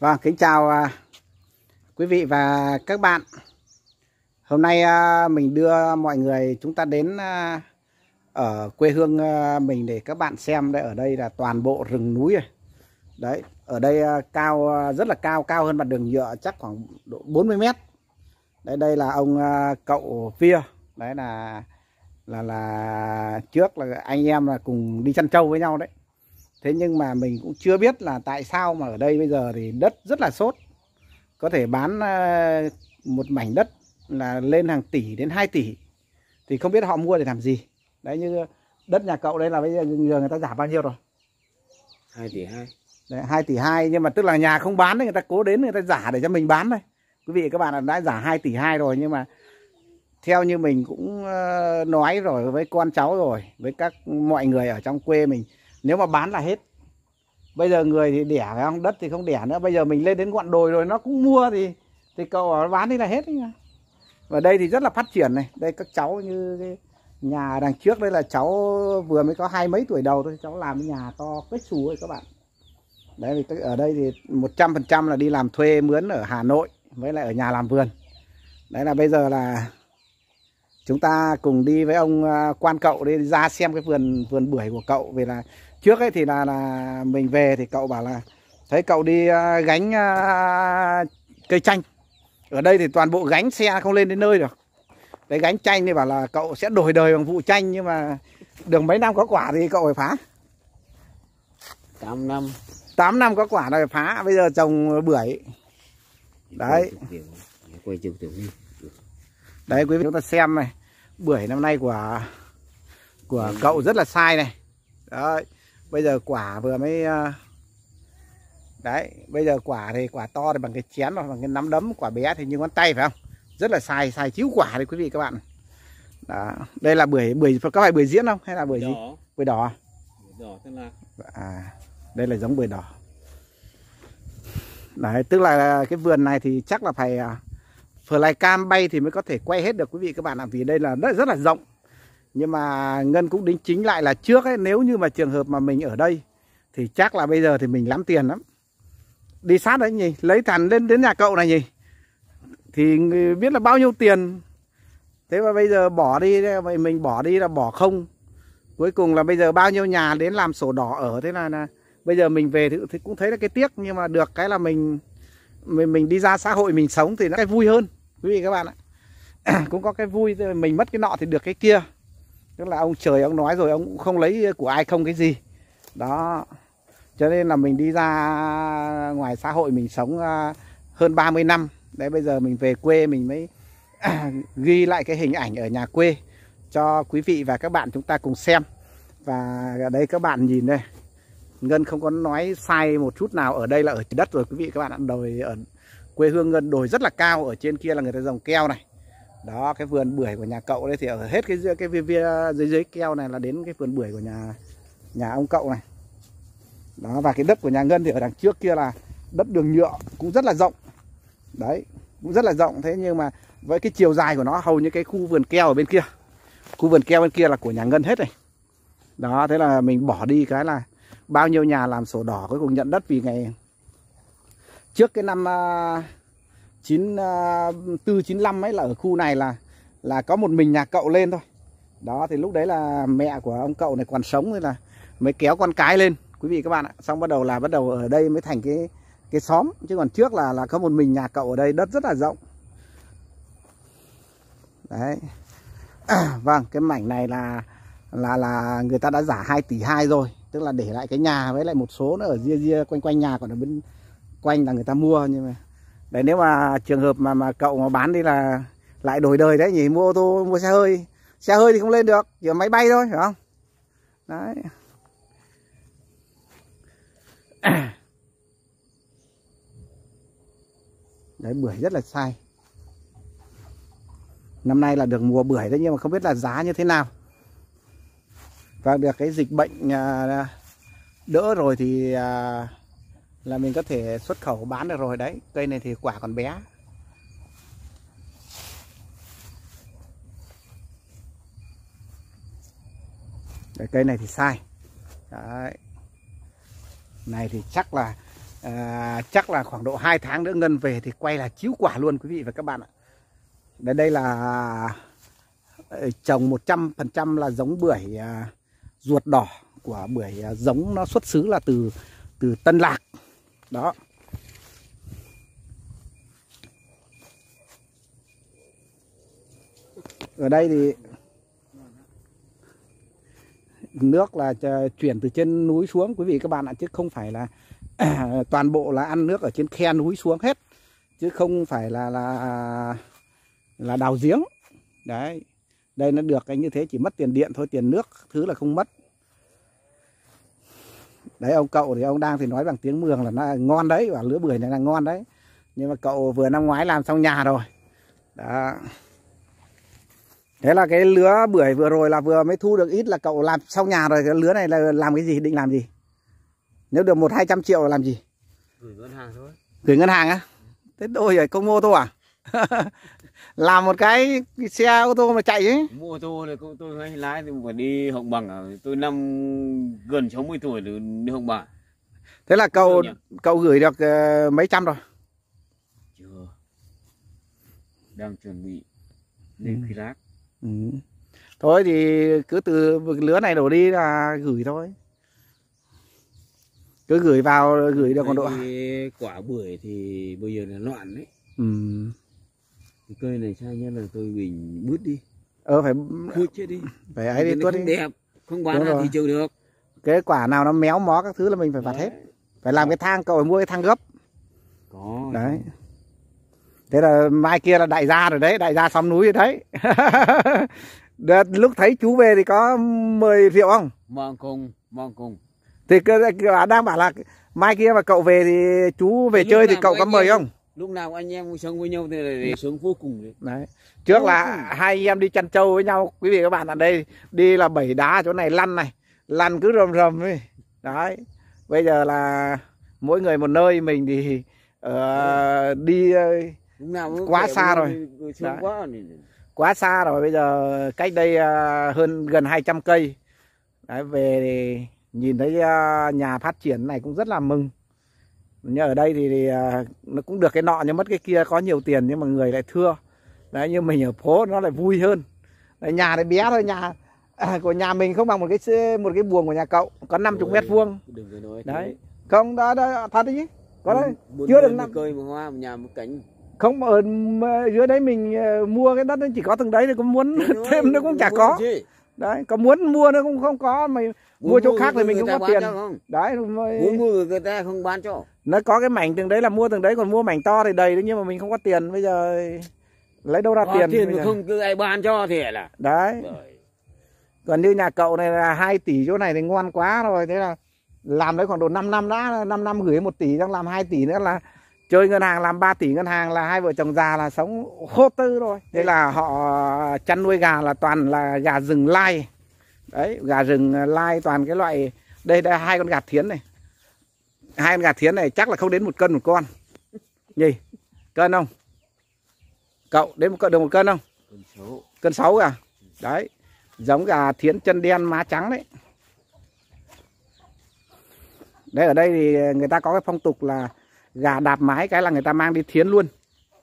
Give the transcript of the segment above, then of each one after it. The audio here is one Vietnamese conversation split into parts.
Vâng, kính chào à, quý vị và các bạn. Hôm nay à, mình đưa mọi người chúng ta đến à, ở quê hương mình để các bạn xem đây ở đây là toàn bộ rừng núi rồi. Đấy, ở đây cao rất là cao, cao hơn mặt đường nhựa chắc khoảng độ 40 mét. Đấy đây là ông cậu Pia, đấy là là là trước là anh em là cùng đi chăn trâu với nhau đấy. Thế nhưng mà mình cũng chưa biết là tại sao mà ở đây bây giờ thì đất rất là sốt. Có thể bán ờ, một mảnh đất là lên hàng tỷ đến 2 tỷ. Thì không biết họ mua để làm gì. Đấy như đất nhà cậu đây là bây giờ người ta giảm bao nhiêu rồi? 2 tỷ 2. Đấy, 2 tỷ 2 nhưng mà tức là nhà không bán đấy người ta cố đến người ta giả để cho mình bán thôi. Quý vị các bạn đã giả 2 tỷ 2 rồi nhưng mà theo như mình cũng ờ, nói rồi với con cháu rồi với các mọi người ở trong quê mình nếu mà bán là hết bây giờ người thì đẻ phải không đất thì không đẻ nữa bây giờ mình lên đến ngọn đồi rồi nó cũng mua thì thì cậu bán đi là hết ấy và đây thì rất là phát triển này đây các cháu như cái nhà đằng trước đây là cháu vừa mới có hai mấy tuổi đầu thôi cháu làm cái nhà to quét xù rồi các bạn đấy thì ở đây thì một trăm phần trăm là đi làm thuê mướn ở Hà Nội với lại ở nhà làm vườn đấy là bây giờ là chúng ta cùng đi với ông à, quan cậu đi ra xem cái vườn vườn bưởi của cậu vì là trước ấy thì là là mình về thì cậu bảo là thấy cậu đi à, gánh à, cây chanh ở đây thì toàn bộ gánh xe không lên đến nơi được đấy gánh chanh thì bảo là cậu sẽ đổi đời bằng vụ chanh nhưng mà đường mấy năm có quả thì cậu phải phá 8 năm 8 năm có quả này phá bây giờ trồng bưởi đấy đấy quý vị chúng ta xem này bưởi năm nay của của cậu rất là sai này đấy bây giờ quả vừa mới ờ, đấy bây giờ quả thì quả to thì bằng cái chén hoặc bằng cái nắm đấm quả bé thì như ngón tay phải không rất là xài xài chiếu quả đấy quý vị các bạn đó. đây là bưởi bưởi các bạn bưởi diễn không hay là bưởi gì bưởi đỏ à? đỏ tức là à đây là giống bưởi đỏ đấy tức là cái vườn này thì chắc là phải phở ờ, lai cam bay thì mới có thể quay hết được quý vị các bạn ạ vì đây là rất là rộng nhưng mà Ngân cũng đính chính lại là trước ấy nếu như mà trường hợp mà mình ở đây thì chắc là bây giờ thì mình lắm tiền lắm đi sát đấy nhỉ lấy thằng lên đến nhà cậu này nhỉ thì biết là bao nhiêu tiền thế mà bây giờ bỏ đi vậy mình bỏ đi là bỏ không cuối cùng là bây giờ bao nhiêu nhà đến làm sổ đỏ ở thế là, là bây giờ mình về thì cũng thấy là cái tiếc nhưng mà được cái là mình mình mình đi ra xã hội mình sống thì nó cái vui hơn quý vị các bạn ạ cũng có cái vui mình mất cái nọ thì được cái kia tức là ông trời ông nói rồi ông cũng không lấy của ai không cái gì đó cho nên là mình đi ra ngoài xã hội mình sống à, hơn 30 năm đấy bây giờ mình về quê mình mới ghi lại cái hình ảnh ở nhà quê cho quý vị và các bạn chúng ta cùng xem và ở đây các bạn nhìn đây Ngân không có nói sai một chút nào ở đây là ở đất rồi quý vị các bạn ạ đồi ở quê hương Ngân đồi rất là cao ở trên kia là người ta trồng keo này đó cái vườn bưởi của nhà cậu đấy thì ở hết cái cái viên dưới dưới keo này là đến cái vườn bưởi của nhà nhà ông cậu này đó và cái đất của nhà ngân thì ở đằng trước kia là đất đường nhựa cũng rất là rộng đấy cũng rất là rộng thế nhưng mà với cái chiều dài của nó hầu như cái khu vườn keo ở bên kia khu vườn keo bên kia là của nhà ngân hết này đó thế là mình bỏ đi cái là bao nhiêu nhà làm sổ đỏ cuối cùng nhận đất vì ngày trước cái năm à, 94 95 à, ấy là ở khu này là là có một mình nhà cậu lên thôi. Đó thì lúc đấy là mẹ của ông cậu này còn sống nên là mới kéo con cái lên quý vị các bạn ạ. Xong bắt đầu là bắt đầu ở đây mới thành cái cái xóm chứ còn trước là là có một mình nhà cậu ở đây đất rất là rộng. Đấy. À, vâng, cái mảnh này là là là người ta đã giả 2 tỷ 2 rồi, tức là để lại cái nhà với lại một số nữa ở ria ria quanh quanh nhà còn ở bên quanh là người ta mua nhưng mà đấy nếu mà trường hợp mà mà cậu mà bán đi là lại đổi đời đấy nhỉ mua ô tô mua xe hơi xe hơi thì không lên được chỉ máy bay thôi phải không đấy đấy bưởi rất là sai năm nay là được mùa bưởi đấy nhưng mà không biết là giá như thế nào và được cái dịch bệnh à, đỡ rồi thì à, là mình có thể xuất khẩu bán được rồi đấy cây này thì quả còn bé đấy, cây này thì sai đấy. này thì chắc là à, chắc là khoảng độ 2 tháng nữa ngân về thì quay là chiếu quả luôn quý vị và các bạn ạ đây đây là ờ, trồng 100% là giống bưởi à, ruột đỏ của bưởi à, giống nó xuất xứ là từ từ Tân Lạc đó ở đây thì nước là chuyển từ trên núi xuống quý vị các bạn ạ chứ không phải là toàn bộ là ăn nước ở trên khe núi xuống hết chứ không phải là là là đào giếng đấy đây nó được anh như thế chỉ mất tiền điện thôi tiền nước thứ là không mất đấy ông cậu thì ông đang thì nói bằng tiếng mường là nó ngon đấy và lứa bưởi này là ngon đấy nhưng mà cậu vừa năm ngoái làm xong nhà rồi đó thế là cái lứa bưởi vừa rồi là vừa mới thu được ít là cậu làm xong nhà rồi cái lứa này là làm cái gì định làm gì nếu được một hai trăm triệu là làm gì gửi ngân hàng thôi gửi ngân hàng á thế đôi rồi công mô thôi à làm một cái, xe ô tô mà chạy ấy mua ô tô thì tôi, tôi hay lái thì phải đi hồng bằng à. tôi năm gần 60 tuổi thì đi hồng bằng thế là cậu cậu gửi được ờ, mấy trăm rồi chưa đang chuẩn bị ừ. lên ừ. khi lát ừ. thôi thì cứ từ lứa này đổ đi là gửi thôi cứ gửi vào gửi được còn độ quả bưởi thì bây giờ là loạn đấy ừ cây này sai nhất là tôi bình bứt đi ờ phải bứt chết đi phải ấy đi tuốt đi đẹp không bán ra thị trường được cái quả nào nó méo mó các thứ là mình phải vặt hết phải làm cái thang cậu phải mua cái thang gấp có đấy thế là mai kia là đại gia rồi đấy đại gia xóm núi rồi đấy Đợt, lúc thấy chú về thì có mời rượu không vâng cùng vâng cùng thì cơ đang bảo là mai kia mà cậu về thì chú về chơi thì cậu có mời không lúc nào anh em vui sống với nhau thì, thì dạ. sướng vô cùng đấy, đấy. trước vô là cùng. hai anh em đi chăn trâu với nhau quý vị các bạn ở đây đi là bảy đá chỗ này lăn này lăn cứ rầm rầm ấy đấy bây giờ là mỗi người một nơi mình thì uh, đi ờ, lúc nào quá xa rồi quá. quá xa rồi bây giờ cách đây uh, hơn gần 200 cây đấy về thì nhìn thấy uh, nhà phát triển này cũng rất là mừng nhá ở đây thì, thì à, nó cũng được cái nọ nhưng mất cái kia có nhiều tiền nhưng mà người lại thưa đấy như mình ở phố nó lại vui hơn đấy, nhà này bé thôi nhà à, của nhà mình không bằng một cái một cái buồng của nhà cậu có 50 mét vuông đấy không đó, đó thật đấy chứ có đấy chưa được năm cây một hoa một nhà một cánh không ở dưới đấy mình ờ, mua cái đất nó chỉ có từng đấy thì có muốn thêm nó cũng chả có chứ đấy có muốn mua nó cũng không có mày muốn mua chỗ khác thì mình không có tiền đấy mới... muốn mua người ta không bán cho nó có cái mảnh từng đấy là mua từng đấy còn mua mảnh to thì đầy đấy nhưng mà mình không có tiền bây giờ lấy đâu ra có tiền tiền không cứ ai bán cho thì là đấy Bởi... còn như nhà cậu này là 2 tỷ chỗ này thì ngon quá rồi thế là làm đấy khoảng độ 5 năm đã 5 năm gửi 1 tỷ đang làm 2 tỷ nữa là chơi ngân hàng làm 3 tỷ ngân hàng là hai vợ chồng già là sống khô tư rồi thế là họ chăn nuôi gà là toàn là gà rừng lai đấy gà rừng lai toàn cái loại đây đây hai con gà thiến này hai con gà thiến này chắc là không đến một cân một con nhỉ cân không cậu đến một cân được một cân không cân sáu cân sáu à đấy giống gà thiến chân đen má trắng đấy đấy ở đây thì người ta có cái phong tục là gà đạp mái cái là người ta mang đi thiến luôn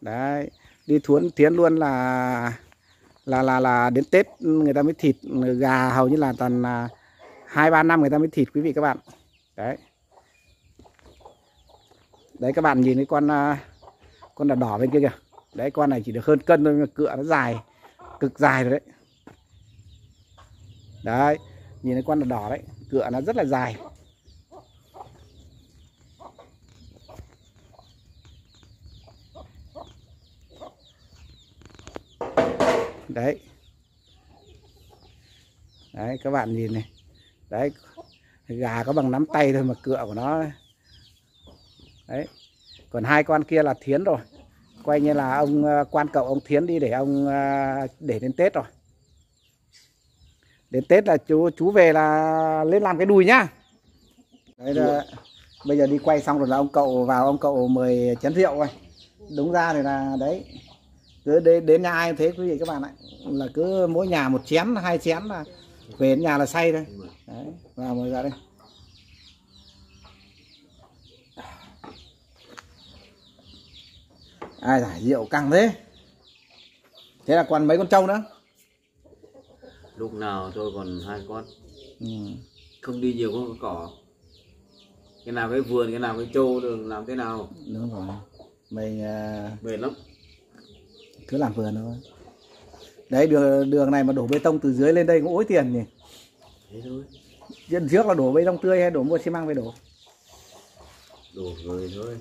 đấy đi thuấn thiến luôn là là là là đến tết người ta mới thịt gà hầu như là toàn hai ba năm người ta mới thịt quý vị các bạn đấy đấy các bạn nhìn cái con à, con là đỏ bên kia kìa đấy con này chỉ được hơn cân thôi mà cựa nó dài cực dài rồi đấy đấy nhìn thấy con là đỏ đấy cựa nó rất là dài đấy đấy các bạn nhìn này đấy gà có bằng nắm tay thôi mà cựa của nó đấy còn hai con kia là thiến rồi quay như là ông ờ, quan cậu ông thiến đi để ông ờ, để đến tết rồi đến tết là chú chú về là lên làm cái đùi nhá đấy là, ờ, bây giờ đi quay xong rồi là ông cậu vào ông cậu mời chén rượu rồi đúng ra thì là đấy cứ đến, đến nhà ai thế quý vị các bạn ạ là cứ mỗi nhà một chén hai chén là về đến nhà là say thôi đấy vào mời ra đây ai giải rượu căng thế thế là còn mấy con trâu nữa lúc nào tôi còn hai con ừ. không đi nhiều con cỏ cái nào cái vườn cái nào cái trâu được làm thế nào đúng rồi mình uh... mệt lắm cứ làm vườn thôi đấy đường đường này mà đổ bê tông từ dưới lên đây cũng ối tiền nhỉ dân trước là đổ bê tông tươi hay đổ mua xi măng về đổ đổ người thôi